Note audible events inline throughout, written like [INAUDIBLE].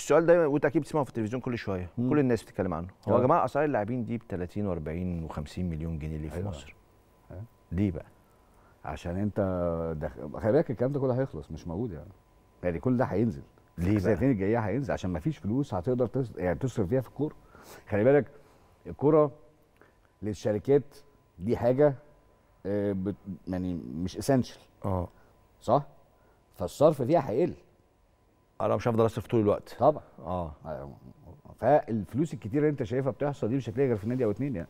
السؤال ده وانت اكيد بتسمعه في التلفزيون كل شويه مم. كل الناس بتتكلم عنه هو يا آه. جماعه اسعار اللاعبين دي ب 30 و40 و50 مليون جنيه ليه في أيوة. مصر؟ أيوة. ليه بقى؟ عشان انت دخ... خلي بالك الكلام ده كله هيخلص مش موجود يعني يعني كل ده هينزل ليه السنتين الجايه هينزل عشان ما فيش فلوس هتقدر تص... يعني تصرف فيها في الكوره خلي بالك الكوره للشركات دي حاجه آه، بت... يعني مش اسينشال اه صح؟ فالصرف فيها هيقل انا مش هفضل اصرف طول الوقت طبعا اه فالفلوس الكتيره اللي انت شايفها بتحصل دي مش هتلاقيها غير في نادي او اتنين يعني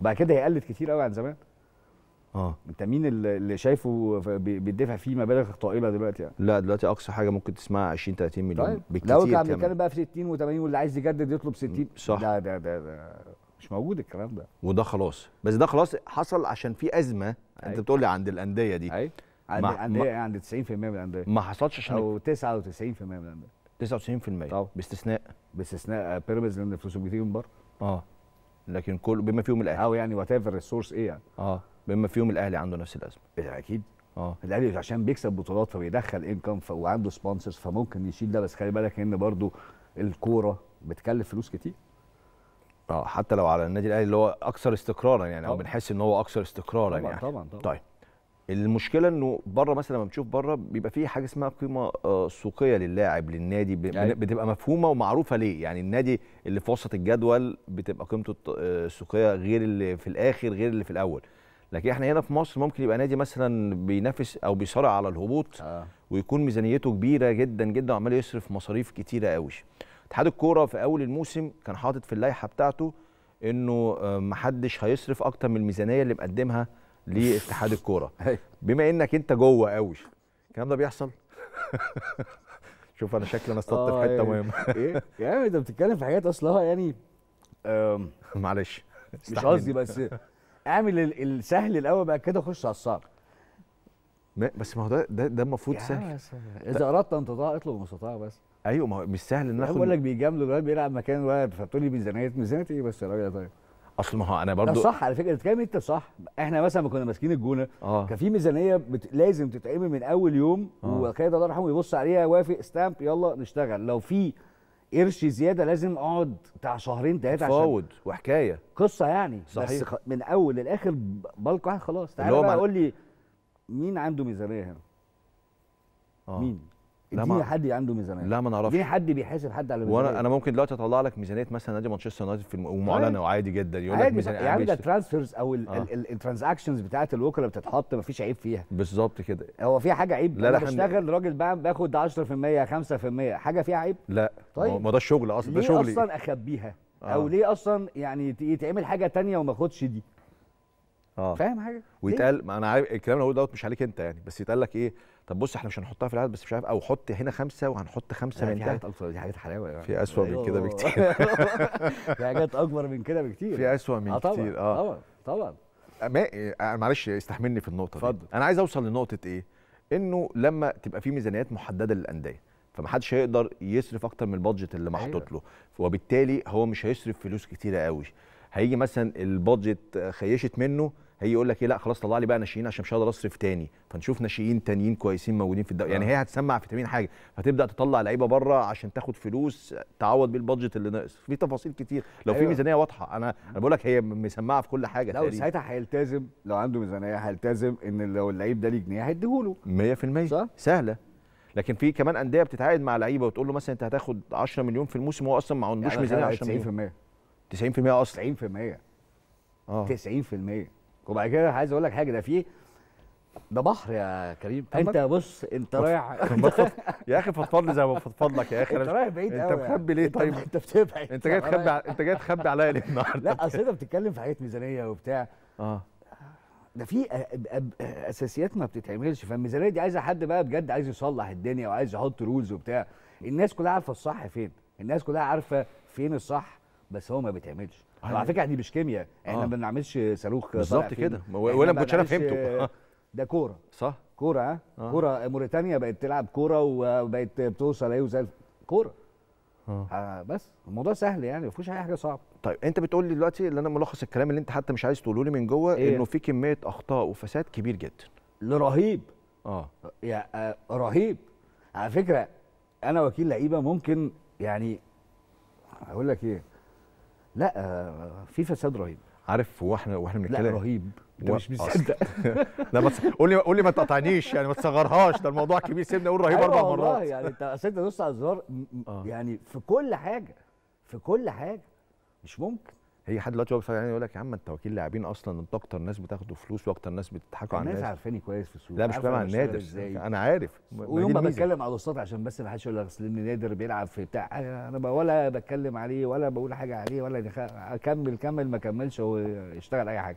بعد كده هي قلت كتير قوي عن زمان اه انت مين اللي شايفه بيدفع فيه مبالغ طائله دلوقتي يعني لا دلوقتي اقصى حاجه ممكن تسمعها 20 30 مليون طيب. بالكتير لو كان بيتكلم بقى في 60 و80 واللي عايز يجدد يطلب 60 صح ده ده ده, ده مش موجود الكلام ده وده خلاص بس ده خلاص حصل عشان في ازمه أيوة. انت بتقول لي عند الانديه دي ايوه عند عند ايه عند 90% من الانديه ما حصلش عشان او 99% إيه؟ من الانديه 99% طبعا باستثناء باستثناء بيراميدز آه، لان فلوسهم بتيجي من بره اه لكن كل بما فيهم الاهلي او يعني وات ايفر ريسورس ايه يعني اه بما فيهم الاهلي عنده نفس الازمه إيه، اكيد اه الاهلي عشان بيكسب بطولات فبيدخل انكم وعنده سبونسرز فممكن يشيل ده بس خلي بالك ان برضو الكوره بتكلف فلوس كتير اه حتى لو على النادي الاهلي اللي هو اكثر استقرارا يعني او بنحس ان هو اكثر استقرارا طبعًا يعني طبعا طبعا طيب المشكله انه بره مثلا لما بتشوف بره بيبقى في حاجه اسمها قيمه آه، سوقيه للاعب للنادي أيوة. بتبقى مفهومه ومعروفه ليه يعني النادي اللي في وسط الجدول بتبقى قيمته آه، السوقيه غير اللي في الاخر غير اللي في الاول لكن احنا هنا في مصر ممكن يبقى نادي مثلا بينافس او بيصارع على الهبوط آه. ويكون ميزانيته كبيره جدا جدا وعمال يصرف مصاريف كتيره قوي اتحاد الكوره في اول الموسم كان حاطط في اللائحه بتاعته انه آه، محدش هيصرف اكتر من الميزانيه اللي مقدمها لاتحاد الكوره أيوة. بما انك انت جوه قوي الكلام ده بيحصل [LAUGHS] شوف انا شكلي انا اصطدت في آه، حته إيه. مهمه [LAUGHS] ايه يا يعني عم انت بتتكلم في حاجات اصلها يعني معلش مش قصدي بس اعمل السهل الاول بقى كده خش على الصعب بس ما هو ده ده, المفروض سهل اذا اردت ان تطاع اطلب المستطاع بس ايوه ما هو مش سهل ان ناخد بقول لك بيجاملوا الواد بيلعب مكان الواد فبتقول لي ميزانيه ميزانيه ايه بس يا راجل يا طيب اصل ما هو انا برضو صح على فكره بتتكلم انت صح احنا مثلا كنا ماسكين الجونه آه. كان في ميزانيه بت... لازم تتعمل من اول يوم آه. وكاد الله يرحمه يبص عليها وافق ستامب يلا نشتغل لو في قرش زياده لازم اقعد بتاع شهرين ثلاثه عشان فاوض وحكايه قصه يعني صحيح. بس من اول للاخر بالك واحد خلاص تعالى بقى قول لي مين عنده ميزانيه هنا آه. مين اديني حد عنده ميزانيه لا ما نعرفش اديني حد بيحاسب حد على ميزانيه وانا انا ممكن دلوقتي اطلع لك ميزانيه مثلا نادي مانشستر يونايتد في ومعلنه وعادي جدا يقول لك ميزانيه يعني ده ترانسفيرز او الترانزاكشنز بتاعه الوكلاء بتتحط ما فيش عيب فيها بالظبط كده هو في حاجه عيب لا انا بشتغل راجل باخد 10% 5% حاجه فيها عيب لا طيب ما ده الشغل اصلا ده شغلي ليه اصلا إيه؟ اخبيها آه. او ليه اصلا يعني يتعمل حاجه ثانيه وما اخدش دي اه فاهم حاجه ويتقال ما انا عارف الكلام اللي هو دوت مش عليك انت يعني بس يتقال لك ايه طب بص احنا مش هنحطها في العدد بس مش عارف او حط هنا خمسه وهنحط خمسه يعني من اكتر دي حاجات حلاوه يعني في اسوء من كده أيوه. بكتير [LAUGHS] في حاجات اكبر من كده بكتير في يعني. اسوء من آه كتير اه طبعا طبعا أه، ما آه، معلش استحملني في النقطه دي اتفضل انا عايز اوصل لنقطه ايه انه لما تبقى في ميزانيات محدده للانديه فمحدش هيقدر يصرف اكتر من البادجت اللي محطوط أيوه. له وبالتالي هو مش هيصرف فلوس كتيره قوي هيجي مثلا البادجت خيشت منه هي يقول لك ايه لا خلاص طلع لي بقى ناشئين عشان مش هقدر اصرف تاني فنشوف ناشئين تانيين كويسين موجودين في الدوري يعني آه. هي هتسمع في تمرين حاجه فتبدا تطلع لعيبه بره عشان تاخد فلوس تعوض بيه البادجت اللي ناقص في تفاصيل كتير لو أيوة. في ميزانيه واضحه انا انا بقول لك هي مسمعه في كل حاجه لا ساعتها هيلتزم لو عنده ميزانيه هيلتزم ان لو اللعيب ده ليه جنيه هيديهوله 100% صح؟ سهله لكن في كمان انديه بتتعاقد مع لعيبه وتقول له مثلا انت هتاخد 10 مليون في الموسم هو اصلا ما عندوش يعني ميزانيه 10 مليون 90% 90% اصلا 90% اه 90% وبعد كده عايز اقول لك حاجه ده فيه ده بحر يا كريم انت بص انت رايح [LAUGHS] يا اخي فضفض زي ما بفضفض لك يا اخي انت رايح بعيد انت مخبي ليه طيب [LAUGHS] انت بتبعد انت جاي تخبي انت جاي تخبي عليا ليه النهارده لا اصل انت بتتكلم في حاجات ميزانيه وبتاع اه ده في اساسيات ما بتتعملش فالميزانيه دي عايزه حد بقى بجد عايز يصلح الدنيا وعايز يحط رولز وبتاع الناس كلها عارفه الصح فين الناس كلها عارفه فين الصح بس هو ما بيتعملش على فكره دي مش كيمياء احنا آه. ما بنعملش صاروخ بالظبط كده وانا ما كنتش انا فهمته ده كوره صح كوره ها آه. كوره موريتانيا بقت تلعب كوره وبقت بتوصل ايه وزي كوره آه. آه. بس الموضوع سهل يعني ما فيهوش اي حاجه صعبه طيب انت بتقول لي دلوقتي اللي انا ملخص الكلام اللي انت حتى مش عايز تقوله لي من جوه إيه؟ انه في كميه اخطاء وفساد كبير جدا لرهيب اه يعني آه رهيب على فكره انا وكيل لعيبه ممكن يعني اقول لك ايه لا آه، في فساد رهيب عارف واحنا واحنا بنتكلم رهيب انت مش مصدق [LAUGHS] لا بس قول لي قول لي ما تقاطعنيش يعني ما تصغرهاش ده الموضوع كبير سيبني اقول رهيب اربع أيوة مرات والله يعني انت اصل انت دوست على الزرار آه. يعني في كل حاجه في كل حاجه مش ممكن هي حد دلوقتي وهو يعني يقول لك يا عم انت وكيل لاعبين اصلا انت اكتر ناس بتاخدوا فلوس واكتر ناس بتضحكوا على الناس الناس عارفاني كويس في السوق لا مش فاهم عن نادر انا عارف ويوم ما بتكلم على الاستاذ عشان بس ما حدش يقول لك اصل نادر بيلعب في بتاع انا ولا بتكلم عليه ولا بقول حاجه عليه ولا اكمل كمل ما كملش هو يشتغل اي حاجه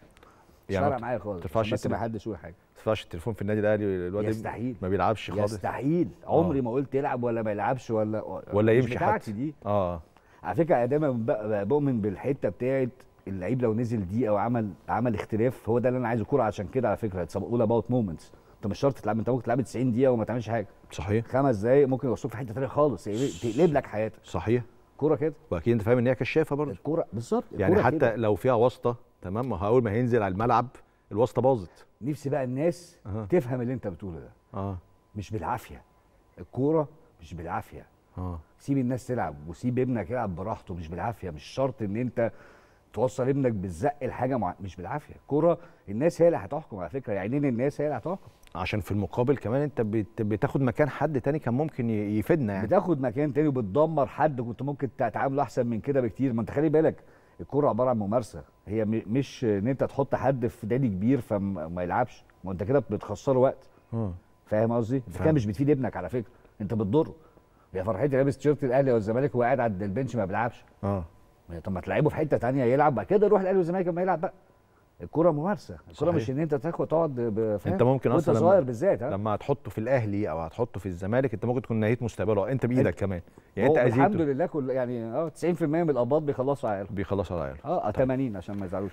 يعني مش معايا خالص ترفعش بس ما حدش يقول حاجه ما ترفعش التليفون في النادي الاهلي الواد يستحيل ما بيلعبش خالص يستحيل عمري آه. ما قلت يلعب ولا ما يلعبش ولا ولا يمشي حتى دي اه على فكره انا دايما بؤمن بالحته بتاعت اللعيب لو نزل دقيقه وعمل عمل اختلاف هو ده اللي انا عايزه كوره عشان كده على فكره اتس اول اباوت مومنتس انت مش شرط تلعب انت ممكن تلعب 90 دقيقه وما تعملش حاجه صحيح خمس دقايق ممكن يوصلوك في حته ثانيه خالص يعني تقلب لك حياتك صحيح كوره كده واكيد انت فاهم ان هي كشافه برضه الكوره بالظبط يعني حتى كده. لو فيها واسطه تمام اول ما هينزل على الملعب الواسطه باظت نفسي بقى الناس أه. تفهم اللي انت بتقوله ده أه. مش بالعافيه الكوره مش بالعافيه آه. سيب الناس تلعب وسيب ابنك يلعب براحته مش بالعافيه مش شرط ان انت توصل ابنك بالزق لحاجه مع... مش بالعافيه كرة الناس هي اللي هتحكم على فكره يعني الناس هي اللي هتحكم عشان في المقابل كمان انت بت... بتاخد مكان حد تاني كان ممكن يفيدنا يعني بتاخد مكان تاني وبتدمر حد كنت ممكن تتعامله احسن من كده بكتير ما انت خلي بالك الكرة عباره عن ممارسه هي م... مش ان انت تحط حد في نادي كبير فما فم... يلعبش ما انت كده بتخسره وقت آه. فاهم قصدي؟ انت كده مش بتفيد ابنك على فكره انت بتضره يا فرحتي لابس تيشيرت الاهلي او الزمالك وهو قاعد على البنش ما بيلعبش اه طب ما تلعبه في حته ثانيه يلعب بعد كده روح الاهلي والزمالك لما يلعب بقى الكرة ممارسة، الكرة مش ان انت تاخد تقعد انت ممكن اصلا صغير بالذات لما هتحطه في الاهلي او هتحطه في الزمالك انت ممكن تكون نهيت مستقبله انت بايدك كمان يعني انت اذيته الحمد لله كل يعني اه 90% من الاباط بيخلصوا عيال بيخلصوا عيال اه 80 طيب. عشان ما يزعلوش